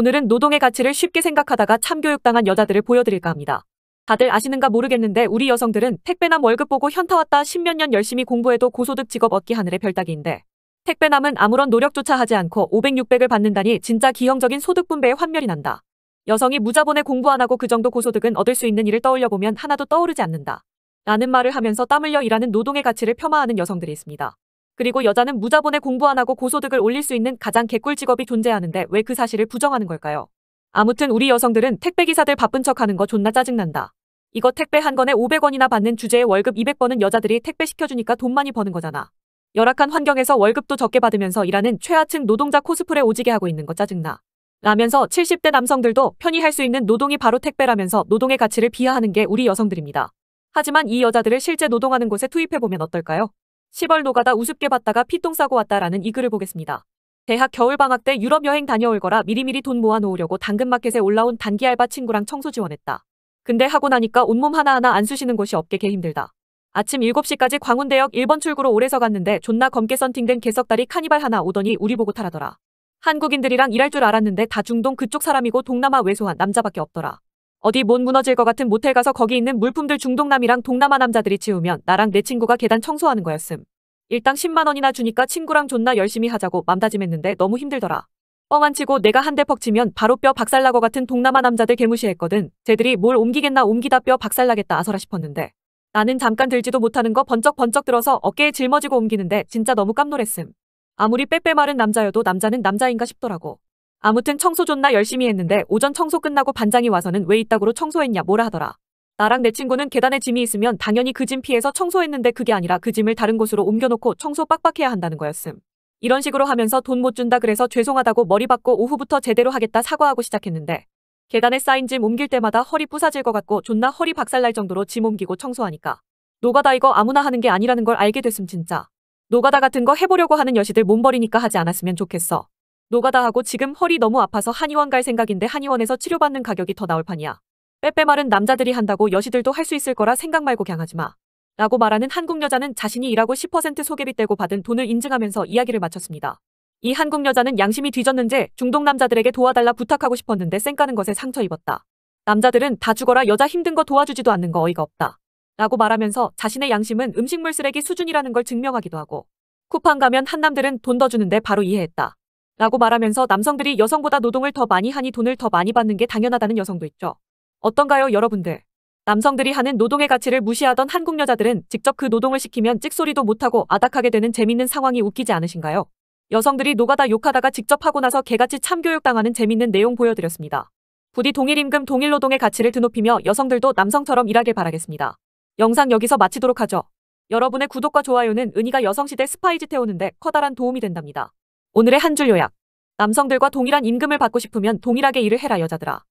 오늘은 노동의 가치를 쉽게 생각하다가 참교육당한 여자들을 보여드릴까 합니다. 다들 아시는가 모르겠는데 우리 여성들은 택배남 월급 보고 현타 왔다 십몇 년 열심히 공부해도 고소득 직업 얻기 하늘의 별따기인데 택배남은 아무런 노력조차 하지 않고 500, 600을 받는다니 진짜 기형적인 소득 분배의 환멸이 난다. 여성이 무자본에 공부 안 하고 그 정도 고소득은 얻을 수 있는 일을 떠올려보면 하나도 떠오르지 않는다. 라는 말을 하면서 땀 흘려 일하는 노동의 가치를 폄하하는 여성들이 있습니다. 그리고 여자는 무자본에 공부 안 하고 고소득을 올릴 수 있는 가장 개꿀 직업이 존재하는데 왜 그 사실을 부정하는 걸까요? 아무튼 우리 여성들은 택배기사들 바쁜 척하는 거 존나 짜증난다. 이거 택배 한 건에 500원이나 받는 주제에 월급 200번은 여자들이 택배 시켜주니까 돈 많이 버는 거잖아. 열악한 환경에서 월급도 적게 받으면서 일하는 최하층 노동자 코스프레 오지게 하고 있는 거 짜증나. 라면서 70대 남성들도 편히 할 수 있는 노동이 바로 택배라면서 노동의 가치를 비하하는 게 우리 여성들입니다. 하지만 이 여자들을 실제 노동하는 곳에 투입해보면 어떨까요? 시벌 노가다 우습게 봤다가 피똥 싸고 왔다라는 이 글을 보겠습니다. 대학 겨울방학 때 유럽 여행 다녀올 거라 미리미리 돈 모아놓으려고 당근마켓에 올라온 단기 알바 친구랑 청소 지원했다. 근데 하고 나니까 온몸 하나하나 안 쑤시는 곳이 없게 개 힘들다. 아침 7시까지 광운대역 1번 출구로 오래서 갔는데 존나 검게 썬팅된 개석다리 카니발 하나 오더니 우리 보고 타라더라. 한국인들이랑 일할 줄 알았는데 다 중동 그쪽 사람이고 동남아 외소한 남자밖에 없더라. 어디 못 무너질 것 같은 모텔 가서 거기 있는 물품들 중동남이랑 동남아 남자들이 치우면 나랑 내 친구가 계단 청소하는 거였음. 일당 10만 원이나 주니까 친구랑 존나 열심히 하자고 맘다짐했는데 너무 힘들더라. 뻥 안 치고 내가 한 대 퍽 치면 바로 뼈 박살나고 같은 동남아 남자들 개무시했거든. 쟤들이 뭘 옮기겠나 옮기다 뼈 박살나겠다 아서라 싶었는데. 나는 잠깐 들지도 못하는 거 번쩍번쩍 번쩍 들어서 어깨에 짊어지고 옮기는데 진짜 너무 깜놀했음. 아무리 빼빼마른 남자여도 남자는 남자인가 싶더라고. 아무튼 청소 존나 열심히 했는데 오전 청소 끝나고 반장이 와서는 왜 이따구로 청소했냐 뭐라 하더라. 나랑 내 친구는 계단에 짐이 있으면 당연히 그 짐 피해서 청소했는데 그게 아니라 그 짐을 다른 곳으로 옮겨놓고 청소 빡빡해야 한다는 거였음. 이런 식으로 하면서 돈 못 준다 그래서 죄송하다고 머리 받고 오후부터 제대로 하겠다 사과하고 시작했는데 계단에 쌓인 짐 옮길 때마다 허리 부사질 것 같고 존나 허리 박살날 정도로 짐 옮기고 청소하니까 노가다 이거 아무나 하는 게 아니라는 걸 알게 됐음 진짜. 노가다 같은 거 해보려고 하는 여시들 몸 버리니까 하지 않았으면 좋겠어. 노가다 하고 지금 허리 너무 아파서 한의원 갈 생각인데 한의원에서 치료받는 가격이 더 나올 판이야. 빼빼말은 남자들이 한다고 여시들도 할 수 있을 거라 생각 말고 그냥 하지 마. 라고 말하는 한국 여자는 자신이 일하고 10% 소개비 떼고 받은 돈을 인증하면서 이야기를 마쳤습니다. 이 한국 여자는 양심이 뒤졌는지 중동 남자들에게 도와달라 부탁하고 싶었는데 쌩까는 것에 상처 입었다. 남자들은 다 죽어라 여자 힘든 거 도와주지도 않는 거 어이가 없다. 라고 말하면서 자신의 양심은 음식물 쓰레기 수준이라는 걸 증명하기도 하고 쿠팡 가면 한남들은 돈 더 주는데 바로 이해했다. 라고 말하면서 남성들이 여성보다 노동을 더 많이 하니 돈을 더 많이 받는 게 당연하다는 여성도 있죠. 어떤가요 여러분들? 남성들이 하는 노동의 가치를 무시하던 한국 여자들은 직접 그 노동을 시키면 찍소리도 못하고 아닥하게 되는 재밌는 상황이 웃기지 않으신가요? 여성들이 노가다 욕하다가 직접 하고 나서 개같이 참교육당하는 재밌는 내용 보여드렸습니다. 부디 동일임금 동일노동의 가치를 드높이며 여성들도 남성처럼 일하길 바라겠습니다. 영상 여기서 마치도록 하죠. 여러분의 구독과 좋아요는 은희가 여성시대 스파이지 태우는데 커다란 도움이 된답니다. 오늘의 한 줄 요약. 남성들과 동일한 임금을 받고 싶으면 동일하게 일을 해라 여자들아.